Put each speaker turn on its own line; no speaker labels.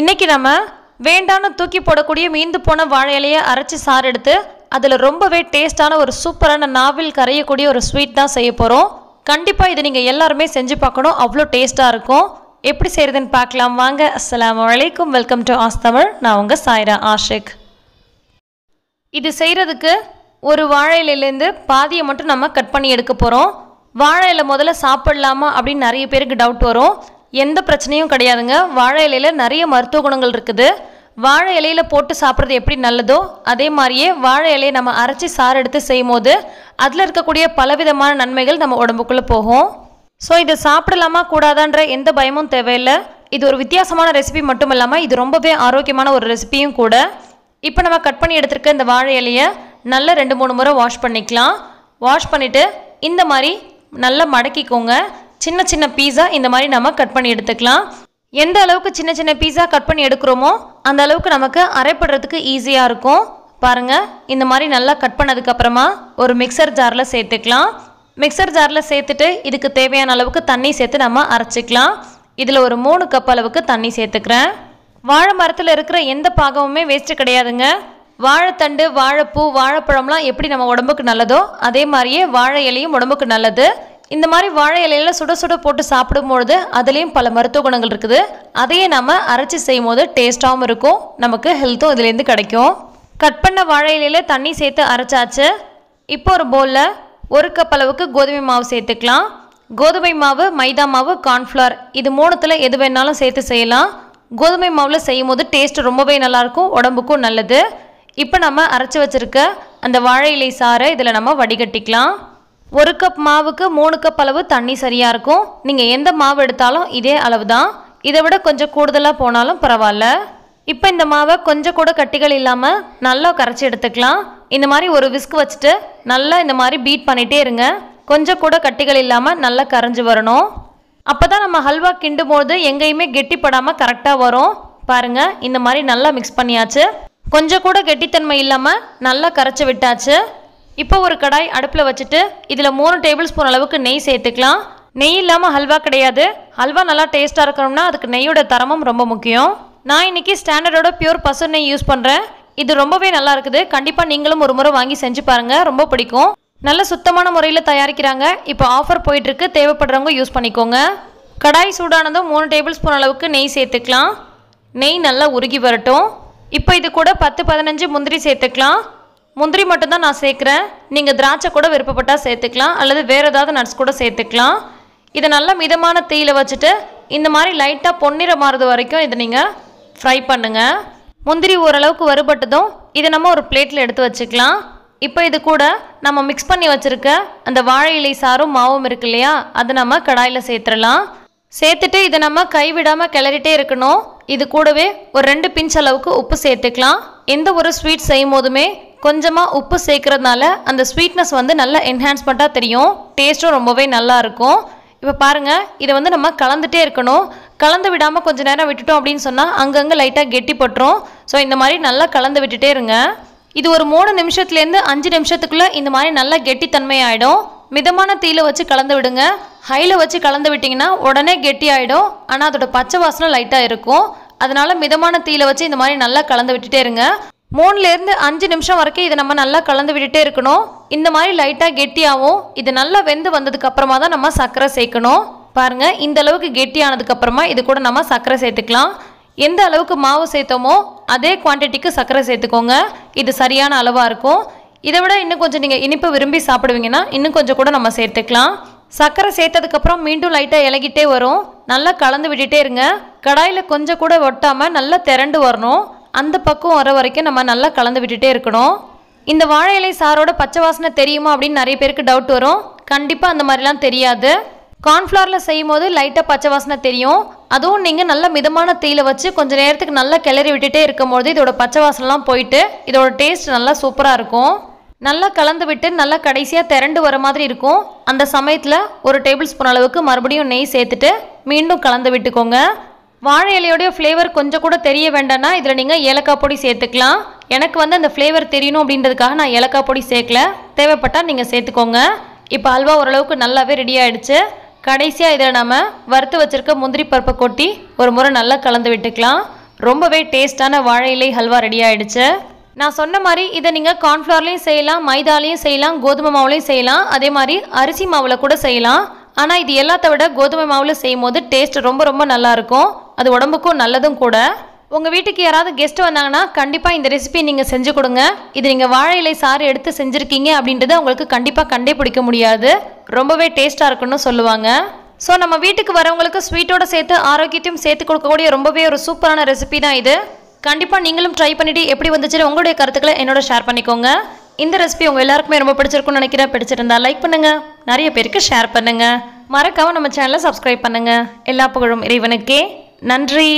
இன்றைக்கி நம்ம வேண்டான்னு தூக்கி போடக்கூடிய மீந்து போன வாழை இலையை அரைச்சி சாறு எடுத்து அதில் ரொம்பவே டேஸ்டான ஒரு சூப்பரான நாவில் கரையக்கூடிய ஒரு ஸ்வீட் தான் செய்ய போகிறோம் கண்டிப்பாக இது நீங்கள் எல்லாருமே செஞ்சு பார்க்கணும் அவ்வளோ டேஸ்ட்டாக இருக்கும் எப்படி செய்கிறதுன்னு பார்க்கலாம் வாங்க அஸ்லாம் வலைக்கும் வெல்கம் டு ஆஸ் நான் உங்கள் சாய்ரா ஆஷிக் இது செய்கிறதுக்கு ஒரு வாழையிலேருந்து பாதியை மட்டும் நம்ம கட் பண்ணி எடுக்க போகிறோம் வாழையில் முதல்ல சாப்பிட்லாமா அப்படின்னு நிறைய பேருக்கு டவுட் வரும் எந்த பிரச்சனையும் கிடையாதுங்க வாழை இலையில் நிறைய மருத்துவ குணங்கள் இருக்குது வாழை இலையில் போட்டு சாப்பிட்றது எப்படி நல்லதோ அதே மாதிரியே வாழை இலையை நம்ம அரைச்சி சாறு எடுத்து செய்யும் போது அதில் இருக்கக்கூடிய பலவிதமான நன்மைகள் நம்ம உடம்புக்குள்ளே போகும் ஸோ இதை சாப்பிடலாமா கூடாதான்ற எந்த பயமும் தேவையில்லை இது ஒரு வித்தியாசமான ரெசிபி மட்டும் இல்லாமல் இது ரொம்பவே ஆரோக்கியமான ஒரு ரெசிபியும் கூட இப்போ நம்ம கட் பண்ணி எடுத்திருக்க இந்த வாழை இலையை நல்லா ரெண்டு மூணு முறை வாஷ் பண்ணிக்கலாம் வாஷ் பண்ணிவிட்டு இந்த மாதிரி நல்லா மடக்கிக்கோங்க சின்ன சின்ன பீஸா இந்த மாதிரி நம்ம கட் பண்ணி எடுத்துக்கலாம் எந்த அளவுக்கு சின்ன சின்ன பீஸா கட் பண்ணி எடுக்கிறோமோ அந்த அளவுக்கு நமக்கு அரைப்படுறதுக்கு ஈஸியாக இருக்கும் பாருங்கள் இந்த மாதிரி நல்லா கட் பண்ணதுக்கப்புறமா ஒரு மிக்சர் ஜாரில் சேர்த்துக்கலாம் மிக்சர் ஜாரில் சேர்த்துட்டு இதுக்கு தேவையான அளவுக்கு தண்ணி சேர்த்து நம்ம அரைச்சிக்கலாம் இதில் ஒரு மூணு கப் அளவுக்கு தண்ணி சேர்த்துக்கிறேன் வாழை மரத்தில் இருக்கிற எந்த பாகமுமே வேஸ்ட்டு கிடையாதுங்க வாழைத்தண்டு வாழைப்பூ வாழைப்பழம்லாம் எப்படி நம்ம உடம்புக்கு நல்லதோ அதே மாதிரியே வாழை இலையும் உடம்புக்கு நல்லது இந்த மாதிரி வாழை இலையில் சுட சுட போட்டு சாப்பிடும்பொழுது அதுலேயும் பல மருத்துவ குணங்கள் இருக்குது அதையே நம்ம அரைச்சி செய்யும் போது டேஸ்ட்டாகவும் இருக்கும் நமக்கு ஹெல்த்தும் இதுலேருந்து கிடைக்கும் கட் பண்ண வாழை இலையில் தண்ணி சேர்த்து அரைச்சாச்சு இப்போ ஒரு பவுலில் ஒரு கப் அளவுக்கு கோதுமை மாவு சேர்த்துக்கலாம் கோதுமை மாவு மைதா மாவு கார்ன்ஃப்ளவர் இது மூணுத்தில் எது வேணாலும் சேர்த்து செய்யலாம் கோதுமை மாவில் செய்யும் போது டேஸ்ட் ரொம்பவே நல்லாயிருக்கும் உடம்புக்கும் நல்லது இப்போ நம்ம அரைச்சி வச்சுருக்க அந்த வாழை இலை சாறை இதில் நம்ம வடிகட்டிக்கலாம் ஒரு கப் மாவுக்கு மூணு கப் அளவு தண்ணி சரியாக இருக்கும் நீங்கள் எந்த மாவு எடுத்தாலும் இதே அளவு தான் இதை விட கொஞ்சம் கூடுதலாக போனாலும் பரவாயில்ல இப்போ இந்த மாவை கொஞ்சம் கூட கட்டிகள் இல்லாமல் நல்லா கரைச்சி எடுத்துக்கலாம் இந்த மாதிரி ஒரு விஸ்க் வச்சுட்டு நல்லா இந்த மாதிரி பீட் பண்ணிகிட்டே இருங்க கொஞ்சம் கூட கட்டிகள் இல்லாமல் நல்லா கரைஞ்சி வரணும் அப்போ தான் நம்ம ஹல்வா கிண்டும் போது எங்கேயுமே கெட்டிப்படாமல் கரெக்டாக வரும் பாருங்கள் இந்த மாதிரி நல்லா மிக்ஸ் பண்ணியாச்சு கொஞ்சம் கூட கெட்டித்தன்மை இல்லாமல் நல்லா கரைச்சி விட்டாச்சு இப்போ ஒரு கடாய் அடுப்பில் வச்சுட்டு இதில் மூணு டேபிள் ஸ்பூன் அளவுக்கு நெய் சேர்த்துக்கலாம் நெய் இல்லாமல் ஹல்வா கிடையாது ஹல்வா நல்லா டேஸ்ட்டாக இருக்கணும்னா அதுக்கு நெய்யோட தரமும் ரொம்ப முக்கியம் நான் இன்றைக்கி ஸ்டாண்டர்டோட பியூர் பசு நெய் யூஸ் பண்ணுறேன் இது ரொம்பவே நல்லா இருக்குது கண்டிப்பாக நீங்களும் ஒரு முறை வாங்கி செஞ்சு பாருங்கள் ரொம்ப பிடிக்கும் நல்ல சுத்தமான முறையில் தயாரிக்கிறாங்க இப்போ ஆஃபர் போயிட்டுருக்கு தேவைப்படுறவங்க யூஸ் பண்ணிக்கோங்க கடாய் சூடானதும் மூணு டேபிள் ஸ்பூன் அளவுக்கு நெய் சேர்த்துக்கலாம் நெய் நல்லா உருகி வரட்டும் இப்போ இது கூட பத்து பதினஞ்சு முந்திரி சேர்த்துக்கலாம் முந்திரி மட்டும்தான் நான் சேர்க்குறேன் நீங்கள் திராட்சை கூட விருப்பப்பட்டால் சேர்த்துக்கலாம் அல்லது வேறு ஏதாவது நட்ஸ் கூட சேர்த்துக்கலாம் இதை நல்லா மிதமான தீயில் வச்சுட்டு இந்த மாதிரி லைட்டாக பொன்னிற மாறுது வரைக்கும் இதை நீங்கள் ஃப்ரை பண்ணுங்கள் முந்திரி ஓரளவுக்கு வருபட்டதும் இதை நம்ம ஒரு பிளேட்டில் எடுத்து வச்சுக்கலாம் இப்போ இது கூட நம்ம மிக்ஸ் பண்ணி வச்சுருக்க அந்த வாழை இலை சாரும் மாவும் இருக்கு இல்லையா அதை நம்ம கடாயில் சேர்த்துடலாம் சேர்த்துட்டு இதை நம்ம கைவிடாமல் கிளறிட்டே இருக்கணும் இது கூடவே ஒரு ரெண்டு பிஞ்ச் அளவுக்கு உப்பு சேர்த்துக்கலாம் எந்த ஒரு ஸ்வீட் செய்யும் போதுமே கொஞ்சமாக உப்பு சேர்க்குறதுனால அந்த ஸ்வீட்னஸ் வந்து நல்லா என்ஹான்ஸ்மெண்ட்டாக தெரியும் டேஸ்ட்டும் ரொம்பவே நல்லாயிருக்கும் இப்போ பாருங்கள் இதை வந்து நம்ம கலந்துகிட்டே இருக்கணும் கலந்து விடாமல் கொஞ்சம் நேரம் விட்டுட்டோம் அப்படின்னு சொன்னால் அங்கங்கே லைட்டாக கெட்டி பட்டுரும் ஸோ இந்த மாதிரி நல்லா கலந்து விட்டுட்டே இருங்க இது ஒரு மூணு நிமிஷத்துலேருந்து அஞ்சு நிமிஷத்துக்குள்ளே இந்த மாதிரி நல்லா கெட்டித்தன்மை ஆகிடும் மிதமான தீயில வச்சு கலந்து விடுங்க ஹையில் வச்சு கலந்து விட்டிங்கன்னா உடனே கெட்டி ஆகிடும் ஆனால் அதோட பச்சை வாசனை லைட்டாக இருக்கும் அதனால் மிதமான தீயில வச்சு இந்த மாதிரி நல்லா கலந்து விட்டுட்டே இருங்க மூணுலேருந்து அஞ்சு நிமிஷம் வரைக்கும் இதை நம்ம நல்லா கலந்து விட்டுட்டே இருக்கணும் இந்த மாதிரி லைட்டாக கெட்டியாகவும் இது நல்லா வெந்து வந்ததுக்கு அப்புறமா தான் நம்ம சர்க்கரை சேர்க்கணும் பாருங்க இந்த அளவுக்கு கெட்டியானதுக்கு அப்புறமா இது கூட நம்ம சர்க்கரை சேர்த்துக்கலாம் எந்த அளவுக்கு மாவு சேர்த்தோமோ அதே குவான்டிட்டிக்கு சர்க்கரை சேர்த்துக்கோங்க இது சரியான அளவாக இருக்கும் இதை விட இன்னும் கொஞ்சம் நீங்கள் இனிப்பு விரும்பி சாப்பிடுவீங்கன்னா இன்னும் கொஞ்சம் கூட நம்ம சேர்த்துக்கலாம் சர்க்கரை சேர்த்ததுக்கப்புறம் மீண்டும் லைட்டாக இலகிட்டே வரும் நல்லா கலந்து விட்டுட்டே இருங்க கடாயில் கொஞ்சம் கூட ஒட்டாமல் நல்லா திரண்டு வரணும் அந்த பக்கம் வர வரைக்கும் நம்ம நல்லா கலந்து விட்டுட்டே இருக்கணும் இந்த வாழை இலை சாரோட பச்சை வாசனை தெரியுமா அப்படின்னு நிறைய பேருக்கு டவுட் வரும் கண்டிப்பாக அந்த மாதிரிலாம் தெரியாது கார்ன்ஃப்ளவரில் செய்யும் போது லைட்டாக பச்சை வாசனை தெரியும் அதுவும் நீங்கள் நல்ல மிதமான தீயில வச்சு கொஞ்சம் நேரத்துக்கு நல்லா கிளறி விட்டுட்டே இருக்கும்போது இதோட பச்சை வாசனைலாம் போயிட்டு இதோட டேஸ்ட் நல்லா சூப்பராக இருக்கும் நல்லா கலந்து விட்டு நல்லா கடைசியாக திரண்டு வர மாதிரி இருக்கும் அந்த சமயத்தில் ஒரு டேபிள் ஸ்பூன் அளவுக்கு மறுபடியும் நெய் சேர்த்துட்டு மீண்டும் கலந்து விட்டுக்கோங்க வாழை இலையோடைய ஃப்ளேவர் கொஞ்சம் கூட தெரிய வேண்டாம்னா இதில் நீங்கள் ஏலக்காய் பொடி சேர்த்துக்கலாம் எனக்கு வந்து அந்த ஃப்ளேவர் தெரியணும் அப்படின்றதுக்காக நான் ஏலக்காய் பொடி சேர்க்கல தேவைப்பட்டால் நீங்கள் சேர்த்துக்கோங்க இப்போ அல்வா ஓரளவுக்கு நல்லாவே ரெடி ஆகிடுச்சு கடைசியாக இதில் நம்ம வறுத்து வச்சுருக்க முந்திரி பருப்பை கொட்டி ஒரு முறை நல்லா கலந்து விட்டுக்கலாம் ரொம்பவே டேஸ்ட்டான வாழை இலை ஹல்வா ரெடி ஆகிடுச்சு நான் சொன்ன மாதிரி இதை நீங்கள் கார்ன்ஃப்ளவர்லேயும் செய்யலாம் மைதாலையும் செய்யலாம் கோதுமை மாவுலேயும் செய்யலாம் அதே மாதிரி அரிசி மாவில் கூட செய்யலாம் ஆனால் இது எல்லாத்த விட கோதுமை மாவில் செய்யும் போது டேஸ்ட் ரொம்ப ரொம்ப நல்லாயிருக்கும் அது உடம்புக்கும் நல்லதும் கூட உங்கள் வீட்டுக்கு யாராவது கெஸ்ட் வந்தாங்கன்னா கண்டிப்பாக இந்த ரெசிபி நீங்கள் செஞ்சு கொடுங்க இது நீங்கள் வாழை இலை சாறு எடுத்து செஞ்சுருக்கீங்க அப்படின்றத உங்களுக்கு கண்டிப்பாக கண்டே பிடிக்க முடியாது ரொம்பவே டேஸ்ட்டாக இருக்குன்னு சொல்லுவாங்க ஸோ நம்ம வீட்டுக்கு வரவங்களுக்கு ஸ்வீட்டோட சேர்த்து ஆரோக்கியத்தையும் சேர்த்து கொடுக்கக்கூடிய ரொம்பவே ஒரு சூப்பரான ரெசிபி தான் இது கண்டிப்பாக நீங்களும் ட்ரை பண்ணிவிட்டு எப்படி வந்துச்சுன்னு உங்களுடைய கருத்துக்களை என்னோட ஷேர் பண்ணிக்கோங்க இந்த ரெசிபி உங்கள் எல்லாருக்குமே ரொம்ப பிடிச்சிருக்கும்னு நினைக்கிறேன் பிடிச்சிருந்தா லைக் பண்ணுங்கள் நிறைய பேருக்கு ஷேர் பண்ணுங்கள் மறக்காமல் நம்ம சேனலை சப்ஸ்கிரைப் பண்ணுங்கள் எல்லா புகழும் இறைவனுக்கே நன்றி